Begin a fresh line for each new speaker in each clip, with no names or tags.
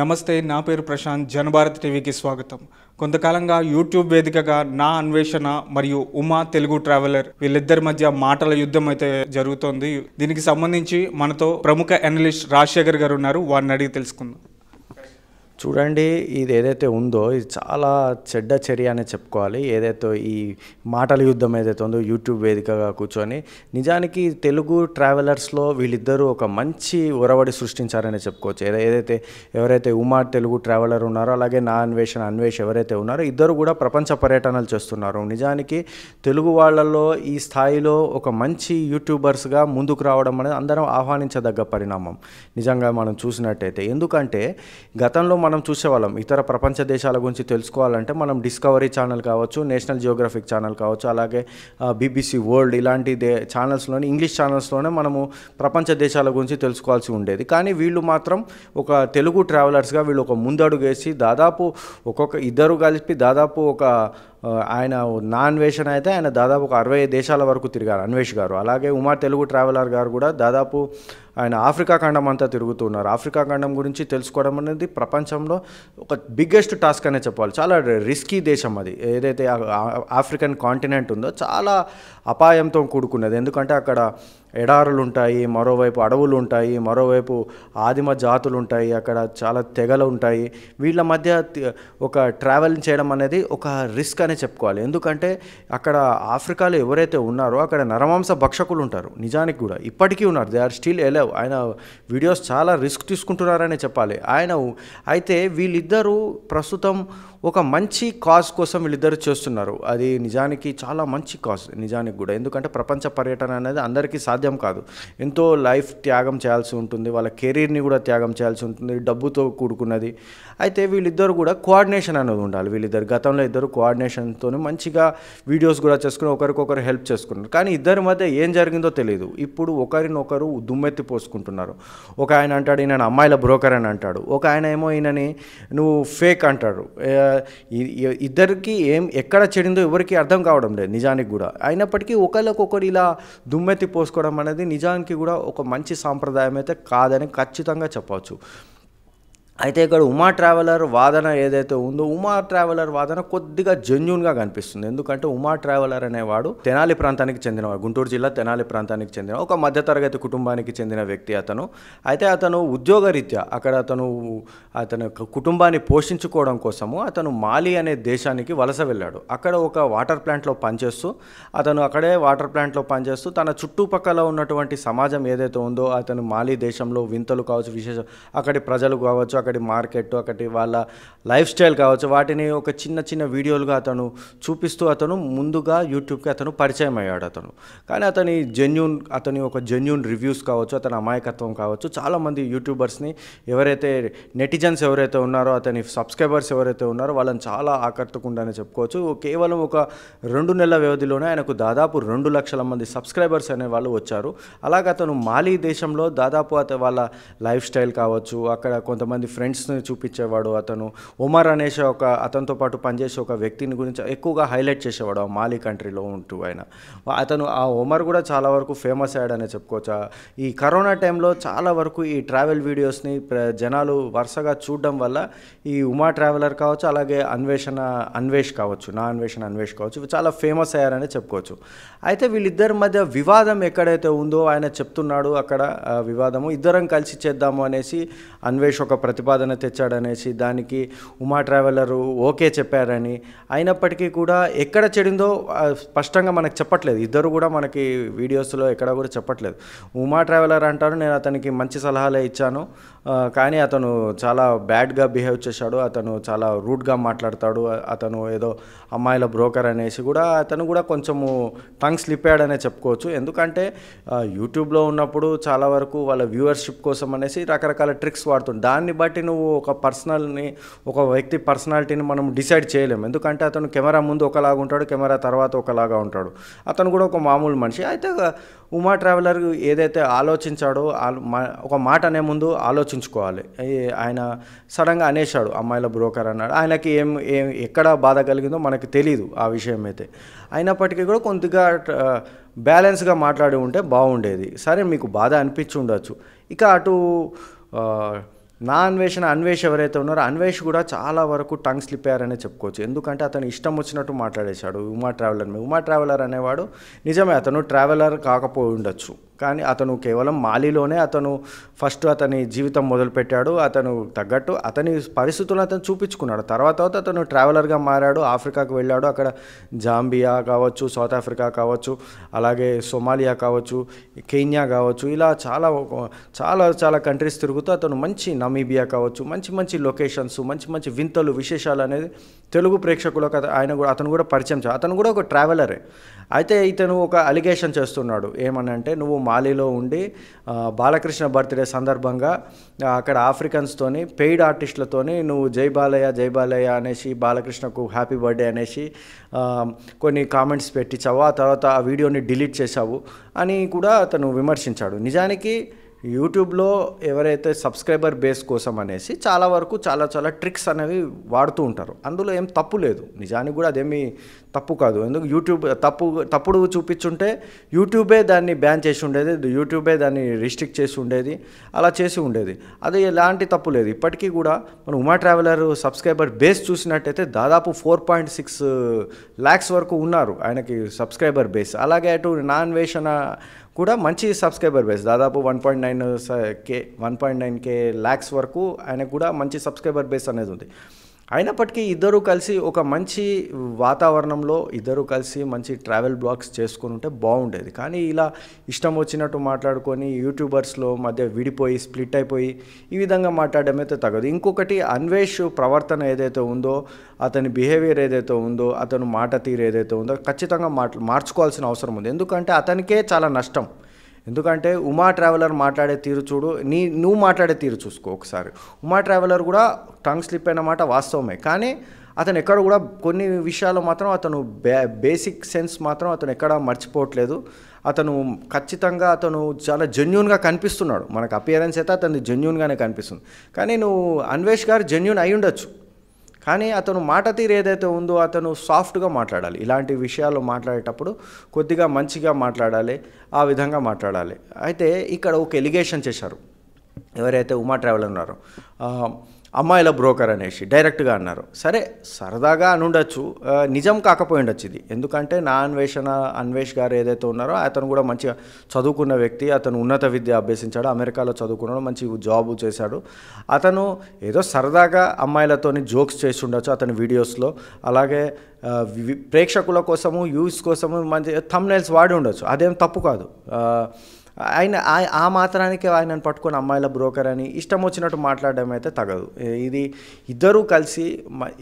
నమస్తే నా పేరు ప్రశాంత్ జనభారత్ టీవీకి స్వాగతం కొంతకాలంగా యూట్యూబ్ వేదికగా నా అన్వేషణ మరియు ఉమా తెలుగు ట్రావెలర్ వీళ్ళిద్దరి మధ్య మాటల యుద్ధం అయితే జరుగుతోంది దీనికి సంబంధించి మనతో ప్రముఖ అనలిస్ట్ రాజశేఖర్ గారు ఉన్నారు వారిని అడిగి తెలుసుకుందాం చూడండి ఇది ఏదైతే ఉందో ఇది చాలా చెడ్డ చర్య అనే చెప్పుకోవాలి ఏదైతే ఈ మాటల యుద్ధం ఏదైతే ఉందో యూట్యూబ్ వేదికగా కూర్చొని నిజానికి తెలుగు ట్రావెలర్స్లో వీళ్ళిద్దరూ ఒక మంచి ఒరవడి సృష్టించారని చెప్పుకోవచ్చు ఏదైతే ఎవరైతే ఉమా తెలుగు ట్రావెలర్ ఉన్నారో అలాగే నా అన్వేషణ అన్వేష్ ఎవరైతే ఉన్నారో ఇద్దరు కూడా ప్రపంచ పర్యటనలు చేస్తున్నారు నిజానికి తెలుగు వాళ్ళల్లో ఈ స్థాయిలో ఒక మంచి యూట్యూబర్స్గా ముందుకు రావడం అనేది అందరం ఆహ్వానించదగ్గ పరిణామం నిజంగా మనం చూసినట్టయితే ఎందుకంటే గతంలో మనం మనం చూసేవాళ్ళం ఇతర ప్రపంచ దేశాల గురించి తెలుసుకోవాలంటే మనం డిస్కవరీ ఛానల్ కావచ్చు నేషనల్ జియోగ్రఫిక్ ఛానల్ కావచ్చు అలాగే బీబీసీ వరల్డ్ ఇలాంటి దే ఛానల్స్లోనే ఇంగ్లీష్ ఛానల్స్లోనే మనము ప్రపంచ దేశాల గురించి తెలుసుకోవాల్సి ఉండేది కానీ వీళ్ళు మాత్రం ఒక తెలుగు ట్రావెలర్స్గా వీళ్ళు ఒక ముందడుగు వేసి దాదాపు ఒక్కొక్క ఇద్దరు కలిపి దాదాపు ఒక ఆయన అన్వేషణ అయితే ఆయన దాదాపు ఒక అరవై దేశాల వరకు తిరిగారు అన్వేష్ గారు అలాగే ఉమా తెలుగు ట్రావెలర్ గారు కూడా దాదాపు ఆయన ఆఫ్రికా ఖండం అంతా తిరుగుతున్నారు ఆఫ్రికా ఖండం గురించి తెలుసుకోవడం అనేది ప్రపంచంలో ఒక బిగ్గెస్ట్ టాస్క్ అనే చెప్పాలి చాలా రిస్కీ దేశం అది ఏదైతే ఆఫ్రికన్ కాంటినెంట్ ఉందో చాలా అపాయంతో కూడుకున్నది ఎందుకంటే అక్కడ ఎడారులు ఉంటాయి మరోవైపు అడవులు ఉంటాయి మరోవైపు ఆదిమ జాతులు ఉంటాయి అక్కడ చాలా తెగలు ఉంటాయి వీళ్ళ మధ్య ఒక ట్రావెలింగ్ చేయడం అనేది ఒక రిస్క్ అనే అనే చెప్పుకోవాలి ఎందుకంటే అక్కడ ఆఫ్రికాలో ఎవరైతే ఉన్నారో అక్కడ నరమాంస భక్షకులు ఉంటారు నిజానికి కూడా ఇప్పటికీ ఉన్నారు దే ఆర్ స్టిల్ ఎలవ్ ఆయన వీడియోస్ చాలా రిస్క్ తీసుకుంటున్నారనే చెప్పాలి ఆయన అయితే వీళ్ళిద్దరూ ప్రస్తుతం ఒక మంచి కాజ్ కోసం వీళ్ళిద్దరు చేస్తున్నారు అది నిజానికి చాలా మంచి కాజ్ నిజానికి కూడా ఎందుకంటే ప్రపంచ పర్యటన అనేది అందరికీ సాధ్యం కాదు ఎంతో లైఫ్ త్యాగం చేయాల్సి ఉంటుంది వాళ్ళ కెరీర్ని కూడా త్యాగం చేయాల్సి ఉంటుంది డబ్బుతో కూడుకున్నది అయితే వీళ్ళిద్దరు కూడా కోఆర్డినేషన్ అనేది ఉండాలి వీళ్ళిద్దరు గతంలో ఇద్దరు కోఆర్డినేషన్తో మంచిగా వీడియోస్ కూడా చేసుకుని ఒకరికొకరు హెల్ప్ చేసుకున్నారు కానీ ఇద్దరి మధ్య ఏం జరిగిందో తెలియదు ఇప్పుడు ఒకరినొకరు దుమ్మెత్తి పోసుకుంటున్నారు ఒక ఆయన అంటాడు ఈయన అమ్మాయిల బ్రోకర్ అని అంటాడు ఒక ఆయన ఏమో ఈయనని నువ్వు ఫేక్ అంటాడు ఇద్దరికి ఏం ఎక్కడ చెడిందో ఎవరికి అర్థం కావడం లేదు నిజానికి కూడా అయినప్పటికీ ఒకరికొకరు ఇలా దుమ్మెత్తి పోసుకోవడం అనేది నిజానికి కూడా ఒక మంచి సాంప్రదాయం అయితే కాదని ఖచ్చితంగా చెప్పవచ్చు అయితే ఇక్కడ ఉమా ట్రావెలర్ వాదన ఏదైతే ఉందో ఉమా ట్రావెలర్ వాదన కొద్దిగా జెన్యున్గా కనిపిస్తుంది ఎందుకంటే ఉమా ట్రావెలర్ అనేవాడు తెనాలి ప్రాంతానికి చెందినవాడు గుంటూరు జిల్లా తెనాలి ప్రాంతానికి చెందిన ఒక మధ్యతరగతి కుటుంబానికి చెందిన వ్యక్తి అతను అయితే అతను ఉద్యోగరీత్యా అక్కడ అతను అతని కుటుంబాన్ని పోషించుకోవడం కోసము అతను మాలి అనే దేశానికి వలస వెళ్ళాడు అక్కడ ఒక వాటర్ ప్లాంట్లో పనిచేస్తూ అతను అక్కడే వాటర్ ప్లాంట్లో పనిచేస్తూ తన చుట్టుపక్కల ఉన్నటువంటి సమాజం ఏదైతే ఉందో అతను మాలి దేశంలో వింతలు కావచ్చు విశేష అక్కడి ప్రజలు కావచ్చు అక్కడి మార్కెట్ అక్కడి వాళ్ళ లైఫ్ స్టైల్ కావచ్చు వాటిని ఒక చిన్న చిన్న వీడియోలుగా అతను చూపిస్తూ అతను ముందుగా యూట్యూబ్కి అతను పరిచయం అయ్యాడు అతను కానీ అతని జెన్యున్ అతని ఒక జెన్యున్ రివ్యూస్ కావచ్చు అతని అమాయకత్వం కావచ్చు చాలామంది యూట్యూబర్స్ని ఎవరైతే నెటిజన్స్ ఎవరైతే ఉన్నారో అతని సబ్స్క్రైబర్స్ ఎవరైతే ఉన్నారో వాళ్ళని చాలా ఆకట్టుకుండానే చెప్పుకోవచ్చు కేవలం ఒక రెండు నెలల వ్యవధిలోనే ఆయనకు దాదాపు రెండు లక్షల మంది సబ్స్క్రైబర్స్ అనే వాళ్ళు వచ్చారు అలాగే అతను మాలీ దేశంలో దాదాపు అతను వాళ్ళ లైఫ్ స్టైల్ కావచ్చు అక్కడ కొంతమంది ఫ్రెండ్స్ని చూపించేవాడు అతను ఉమర్ అనేసి ఒక అతనితో పాటు పనిచేసే ఒక వ్యక్తిని గురించి ఎక్కువగా హైలైట్ చేసేవాడు ఆ మాలి కంట్రీలో ఉంటూ ఆయన అతను ఆ ఉమర్ కూడా చాలా వరకు ఫేమస్ అయ్యాడనే చెప్పుకోవచ్చు ఈ కరోనా టైంలో చాలా వరకు ఈ ట్రావెల్ వీడియోస్ని జనాలు వరుసగా చూడడం వల్ల ఈ ఉమా ట్రావెలర్ కావచ్చు అలాగే అన్వేషణ అన్వేష్ కావచ్చు నా అన్వేషణ అన్వేష్ కావచ్చు చాలా ఫేమస్ అయ్యారని చెప్పుకోవచ్చు అయితే వీళ్ళిద్దరి మధ్య వివాదం ఎక్కడైతే ఉందో ఆయన చెప్తున్నాడు అక్కడ వివాదము ఇద్దరం కలిసి చేద్దాము అనేసి అన్వేష్ ఒక ప్రతి ప్రతిపాదన తెచ్చాడనేసి దానికి ఉమా ట్రావెలరు ఓకే చెప్పారని అయినప్పటికీ కూడా ఎక్కడ చెడిందో స్పష్టంగా మనకు చెప్పట్లేదు ఇద్దరు కూడా మనకి వీడియోస్లో ఎక్కడ కూడా చెప్పట్లేదు ఉమా ట్రావెలర్ అంటారు నేను అతనికి మంచి సలహాలే ఇచ్చాను కానీ అతను చాలా బ్యాడ్గా బిహేవ్ చేశాడు అతను చాలా రూడ్గా మాట్లాడతాడు అతను ఏదో అమ్మాయిల బ్రోకర్ అనేసి కూడా అతను కూడా కొంచెము టంగ్ స్లిప్ అయ్యాడనే చెప్పుకోవచ్చు ఎందుకంటే యూట్యూబ్లో ఉన్నప్పుడు చాలా వరకు వాళ్ళ వ్యూవర్షిప్ కోసం అనేసి రకరకాల ట్రిక్స్ వాడుతుంది దాన్ని బట్టి నువ్వు ఒక పర్సనల్ని ఒక వ్యక్తి పర్సనాలిటీని మనం డిసైడ్ చేయలేము ఎందుకంటే అతను కెమెరా ముందు ఒకలాగా ఉంటాడు కెమెరా తర్వాత ఒకలాగా ఉంటాడు అతను కూడా ఒక మామూలు మనిషి అయితే ఉమా ట్రావెలర్ ఏదైతే ఆలోచించాడో ఒక మాట అనే ముందు ఆలోచ ఆలోచించుకోవాలి ఆయన సడన్గా అనేశాడు అమ్మాయిల బ్రోకర్ అన్నాడు ఆయనకి ఏం ఏం ఎక్కడ బాధ కలిగిందో మనకు తెలియదు ఆ విషయం అయితే అయినప్పటికీ కూడా కొద్దిగా బ్యాలెన్స్గా మాట్లాడి ఉంటే బాగుండేది సరే మీకు బాధ అనిపించి ఉండొచ్చు ఇక అటు నా అన్వేషణ అన్వేష్ ఎవరైతే ఉన్నారో అన్వేష్ కూడా చాలా వరకు టంగ్ స్లిప్ అయ్యారనే చెప్పుకోవచ్చు ఎందుకంటే అతను ఇష్టం వచ్చినట్టు మాట్లాడేశాడు ఉమా ట్రావెలర్ ఉమా ట్రావెలర్ అనేవాడు నిజమే అతను ట్రావెలర్ కాకపోయి ఉండొచ్చు కానీ అతను కేవలం మాలిలోనే అతను ఫస్ట్ అతని జీవితం మొదలుపెట్టాడు అతను తగ్గట్టు అతని పరిస్థితులను అతను చూపించుకున్నాడు తర్వాత అతను ట్రావెలర్గా మారాడు ఆఫ్రికాకు వెళ్ళాడు అక్కడ జాంబియా కావచ్చు సౌత్ ఆఫ్రికా కావచ్చు అలాగే సోమాలియా కావచ్చు కెన్యా కావచ్చు ఇలా చాలా చాలా చాలా కంట్రీస్ తిరుగుతూ అతను మంచి నమ్ అమీబియా కావచ్చు మంచి మంచి లొకేషన్స్ మంచి మంచి వింతలు విశేషాలు అనేది తెలుగు ప్రేక్షకులకు ఆయన కూడా అతను కూడా పరిచయం అతను కూడా ఒక ట్రావెలరే అయితే ఇతను ఒక అలిగేషన్ చేస్తున్నాడు ఏమనంటే నువ్వు మాలిలో ఉండి బాలకృష్ణ బర్త్డే సందర్భంగా అక్కడ ఆఫ్రికన్స్తోని పెయిడ్ ఆర్టిస్టులతోని నువ్వు జై బాలయ్య జై బాలయ్య అనేసి బాలకృష్ణకు హ్యాపీ బర్త్డే అనేసి కొన్ని కామెంట్స్ పెట్టించావు ఆ తర్వాత ఆ వీడియోని డిలీట్ చేశావు అని కూడా అతను విమర్శించాడు నిజానికి యూట్యూబ్లో ఎవరైతే సబ్స్క్రైబర్ బేస్ కోసం అనేసి చాలా వరకు చాలా చాలా ట్రిక్స్ అనేవి వాడుతూ ఉంటారు అందులో ఏం తప్పు లేదు నిజానికి కూడా అదేమి తప్పు కాదు ఎందుకు యూట్యూబ్ తప్పు తప్పుడు చూపించుంటే యూట్యూబే దాన్ని బ్యాన్ చేసి ఉండేది యూట్యూబే దాన్ని రిస్ట్రిక్ట్ చేసి ఉండేది అలా చేసి ఉండేది అది ఎలాంటి తప్పు లేదు ఇప్పటికీ కూడా మన ఉమా ట్రావెలర్ సబ్స్క్రైబర్ బేస్ చూసినట్టయితే దాదాపు ఫోర్ పాయింట్ సిక్స్ ల్యాక్స్ వరకు ఉన్నారు ఆయనకి సబ్స్క్రైబర్ బేస్ అలాగే అటు నాన్ వేషణ కూడా మంచి సబ్స్క్రైబర్ బేస్ దాదాపు one point nine K one point nine K lakhs వరకు ఆయనకు కూడా మంచి సబ్స్క్రైబర్ బేస్ అనేది ఉంది అయినప్పటికీ ఇద్దరు కలిసి ఒక మంచి వాతావరణంలో ఇద్దరు కలిసి మంచి ట్రావెల్ బ్లాగ్స్ చేసుకుని ఉంటే బాగుండేది కానీ ఇలా ఇష్టం వచ్చినట్టు మాట్లాడుకొని యూట్యూబర్స్లో మధ్య విడిపోయి స్ప్లిట్ అయిపోయి ఈ విధంగా మాట్లాడడం అయితే తగదు ఇంకొకటి అన్వేష్ ప్రవర్తన ఏదైతే ఉందో అతని బిహేవియర్ ఏదైతే ఉందో అతను మాట తీరు ఏదైతే ఉందో ఖచ్చితంగా మార్చుకోవాల్సిన అవసరం ఉంది ఎందుకంటే అతనికే చాలా నష్టం ఎందుకంటే ఉమా ట్రావెలర్ మాట్లాడే తీరు చూడు నీ నువ్వు మాట్లాడే తీరు చూసుకో ఒకసారి ఉమా ట్రావెలర్ కూడా టంగ్ స్లిప్ అయిన మాట వాస్తవమే కానీ అతను ఎక్కడ కూడా కొన్ని విషయాల్లో మాత్రం అతను బే బేసిక్ సెన్స్ మాత్రం అతను ఎక్కడ మర్చిపోవట్లేదు అతను ఖచ్చితంగా అతను చాలా జెన్యున్గా కనిపిస్తున్నాడు మనకు అపియరెన్స్ అయితే అతను జెన్యున్గానే కనిపిస్తుంది కానీ నువ్వు అన్వేష్ గారు జెన్యున్ అయి ఉండొచ్చు కానీ అతను మాట తీరు ఏదైతే ఉందో అతను సాఫ్ట్గా మాట్లాడాలి ఇలాంటి విషయాలు మాట్లాడేటప్పుడు కొద్దిగా మంచిగా మాట్లాడాలి ఆ విధంగా మాట్లాడాలి అయితే ఇక్కడ ఒక ఎలిగేషన్ చేశారు ఎవరైతే ఉమా ట్రావెల్ ఉన్నారో అమ్మాయిల బ్రోకర్ అనేసి డైరెక్ట్గా అన్నారు సరే సరదాగా అని ఉండొచ్చు నిజం కాకపోయి ఉండొచ్చు ఇది ఎందుకంటే నా అన్వేషణ అన్వేష్ గారు ఏదైతే ఉన్నారో అతను కూడా మంచిగా చదువుకున్న వ్యక్తి అతను ఉన్నత విద్య అభ్యసించాడు అమెరికాలో చదువుకున్నాడు మంచి జాబ్ చేశాడు అతను ఏదో సరదాగా అమ్మాయిలతోని జోక్స్ చేసి ఉండొచ్చు అతని వీడియోస్లో అలాగే ప్రేక్షకుల కోసము యూస్ కోసము మంచి థమ్నైల్స్ వాడి ఉండొచ్చు అదేం తప్పు కాదు ఆయన ఆ మాత్రానికి ఆయనను పట్టుకొని అమ్మాయిల బ్రోకర్ అని ఇష్టం వచ్చినట్టు మాట్లాడడం అయితే తగదు ఇది ఇద్దరూ కలిసి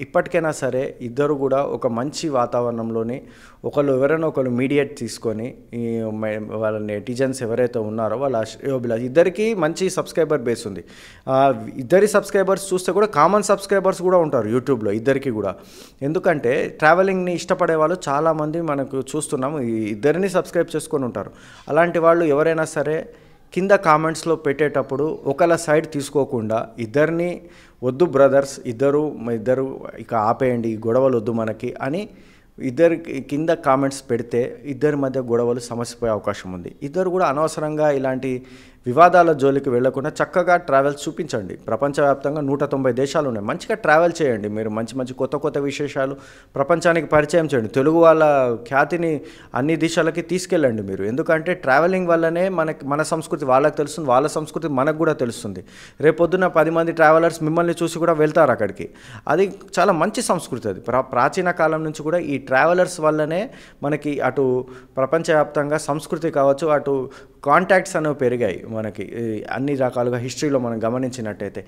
ఇప్పటికైనా సరే ఇద్దరు కూడా ఒక మంచి వాతావరణంలోని ఒకళ్ళు ఎవరైనా ఒకళ్ళు మీడియేట్ తీసుకొని వాళ్ళ నెటిజన్స్ ఎవరైతే ఉన్నారో వాళ్ళ అభిలాష్ ఇద్దరికి మంచి సబ్స్క్రైబర్ బేస్ ఉంది ఇద్దరి సబ్స్క్రైబర్స్ చూస్తే కూడా కామన్ సబ్స్క్రైబర్స్ కూడా ఉంటారు యూట్యూబ్లో ఇద్దరికి కూడా ఎందుకంటే ట్రావెలింగ్ని ఇష్టపడే వాళ్ళు చాలామంది మనకు చూస్తున్నాము ఇద్దరిని సబ్స్క్రైబ్ చేసుకొని ఉంటారు అలాంటి వాళ్ళు ఎవరైనా ఎవరైనా సరే కింద కామెంట్స్లో పెట్టేటప్పుడు ఒకళ్ళ సైడ్ తీసుకోకుండా ఇద్దరిని వద్దు బ్రదర్స్ ఇద్దరు ఇద్దరు ఇక ఆపేయండి ఈ గొడవలు వద్దు మనకి అని ఇద్దరు కింద కామెంట్స్ పెడితే ఇద్దరి మధ్య గొడవలు సమస్య పోయే అవకాశం ఉంది ఇద్దరు కూడా అనవసరంగా ఇలాంటి వివాదాల జోలికి వెళ్లకుండా చక్కగా ట్రావెల్స్ చూపించండి ప్రపంచవ్యాప్తంగా నూట తొంభై దేశాలు ఉన్నాయి మంచిగా ట్రావెల్ చేయండి మీరు మంచి మంచి కొత్త కొత్త విశేషాలు ప్రపంచానికి పరిచయం చేయండి తెలుగు వాళ్ళ ఖ్యాతిని అన్ని దిశలకి తీసుకెళ్ళండి మీరు ఎందుకంటే ట్రావెలింగ్ వల్లనే మనకి మన సంస్కృతి వాళ్ళకి తెలుస్తుంది వాళ్ళ సంస్కృతి మనకు కూడా తెలుస్తుంది రేపొద్దున పది మంది ట్రావెలర్స్ మిమ్మల్ని చూసి కూడా వెళ్తారు అక్కడికి అది చాలా మంచి సంస్కృతి అది ప్రా ప్రాచీన కాలం నుంచి కూడా ఈ ట్రావెలర్స్ వల్లనే మనకి అటు ప్రపంచవ్యాప్తంగా సంస్కృతి కావచ్చు అటు కాంటాక్ట్స్ అనేవి పెరిగాయి మనకి అన్ని రకాలుగా హిస్టరీలో మనం గమనించినట్టయితే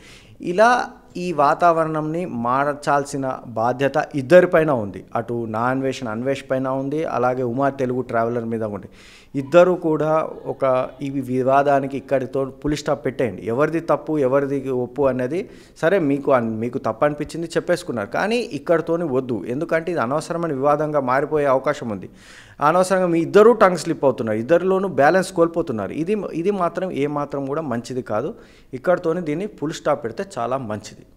ఇలా ఈ వాతావరణంని మార్చాల్సిన బాధ్యత ఇద్దరిపైన ఉంది అటు నా అన్వేషణ అన్వేష్ పైన ఉంది అలాగే ఉమా తెలుగు ట్రావెలర్ మీద ఉంది ఇద్దరు కూడా ఒక ఈ వివాదానికి ఇక్కడితో పులి స్టాప్ పెట్టేయండి ఎవరిది తప్పు ఎవరిది ఒప్పు అనేది సరే మీకు మీకు తప్పు అనిపించింది చెప్పేసుకున్నారు కానీ ఇక్కడితోని వద్దు ఎందుకంటే ఇది అనవసరమైన వివాదంగా మారిపోయే అవకాశం ఉంది అనవసరంగా మీ ఇద్దరూ టంగ్ స్లిప్ అవుతున్నారు ఇద్దరిలోనూ బ్యాలెన్స్ కోల్పోతున్నారు ఇది ఇది మాత్రం ఏ మాత్రం కూడా మంచిది కాదు ఇక్కడితోని దీన్ని పులి స్టాప్ పెడితే చాలా మంచిది